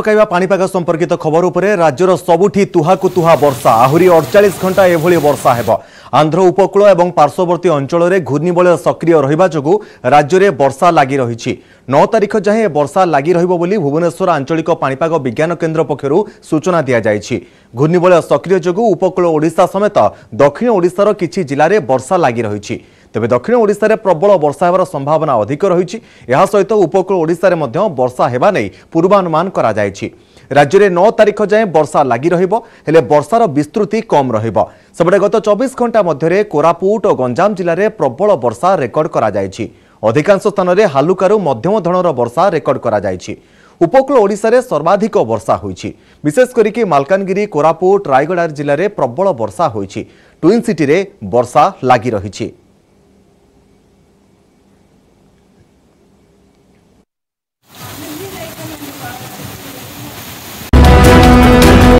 ପକାଇବା ପାଣିପାଗ ସମ୍ପର୍କିତ ଖବର ଉପରେ ରାଜ୍ୟର ସବୁଠି ତୁହାକୁ ତୁହା ବର୍ଷା ଆହୁରି ଅଡ଼ଚାଳିଶ ଘଣ୍ଟା ଏଭଳି ବର୍ଷା ହେବ ଆନ୍ଧ୍ର ଉପକୂଳ ଏବଂ ପାର୍ଶ୍ୱବର୍ତ୍ତୀ ଅଞ୍ଚଳରେ ଘୂର୍ଣ୍ଣିବଳୟ ସକ୍ରିୟ ରହିବା ଯୋଗୁଁ ରାଜ୍ୟରେ ବର୍ଷା ଲାଗି ରହିଛି ନଅ ତାରିଖ ଯାଏଁ ବର୍ଷା ଲାଗି ରହିବ ବୋଲି ଭୁବନେଶ୍ୱର ଆଞ୍ଚଳିକ ପାଣିପାଗ ବିଜ୍ଞାନ କେନ୍ଦ୍ର ପକ୍ଷରୁ ସୂଚନା ଦିଆଯାଇଛି ଘୂର୍ଣ୍ଣିବଳୟ ସକ୍ରିୟ ଯୋଗୁଁ ଉପକୂଳ ଓଡ଼ିଶା ସମେତ ଦକ୍ଷିଣ ଓଡ଼ିଶାର କିଛି ଜିଲ୍ଲାରେ ବର୍ଷା ଲାଗି ରହିଛି ତେବେ ଦକ୍ଷିଣ ଓଡ଼ିଶାରେ ପ୍ରବଳ ବର୍ଷା ହେବାର ସମ୍ଭାବନା ଅଧିକ ରହିଛି ଏହା ସହିତ ଉପକୂଳ ଓଡ଼ିଶାରେ ମଧ୍ୟ ବର୍ଷା ହେବା ନେଇ ପୂର୍ବାନୁମାନ କରାଯାଇଛି ରାଜ୍ୟରେ ନଅ ତାରିଖ ଯାଏଁ ବର୍ଷା ଲାଗି ରହିବ ହେଲେ ବର୍ଷାର ବିସ୍ତୃତି କମ୍ ରହିବ ସେପଟେ ଗତ ଚବିଶ ଘଣ୍ଟା ମଧ୍ୟରେ କୋରାପୁଟ ଓ ଗଞ୍ଜାମ ଜିଲ୍ଲାରେ ପ୍ରବଳ ବର୍ଷା ରେକର୍ଡ କରାଯାଇଛି ଅଧିକାଂଶ ସ୍ଥାନରେ ହାଲୁକାରୁ ମଧ୍ୟମ ଧରଣର ବର୍ଷା ରେକର୍ଡ କରାଯାଇଛି ଉପକୂଳ ଓଡ଼ିଶାରେ ସର୍ବାଧିକ ବର୍ଷା ହୋଇଛି ବିଶେଷ କରିକି ମାଲକାନଗିରି କୋରାପୁଟ ରାୟଗଡ଼ା ଜିଲ୍ଲାରେ ପ୍ରବଳ ବର୍ଷା ହୋଇଛି ଟ୍ୱିନ୍ ସିଟିରେ ବର୍ଷା ଲାଗି ରହିଛି